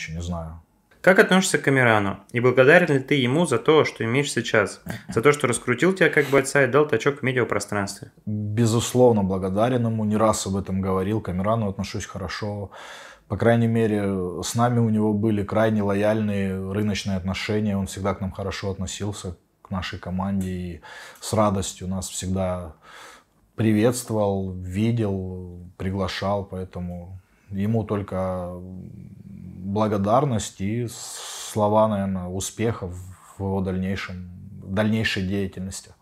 еще не знаю. Как относишься к Камерану? И благодарен ли ты ему за то, что имеешь сейчас? За то, что раскрутил тебя как бойца и дал тачок в медиапространстве? Безусловно, благодарен ему. Не раз об этом говорил. К Камерану отношусь хорошо. По крайней мере, с нами у него были крайне лояльные рыночные отношения. Он всегда к нам хорошо относился, к нашей команде. И с радостью нас всегда приветствовал, видел, приглашал. Поэтому ему только благодарность и слова, наверное, успеха в его дальнейшем, дальнейшей деятельности.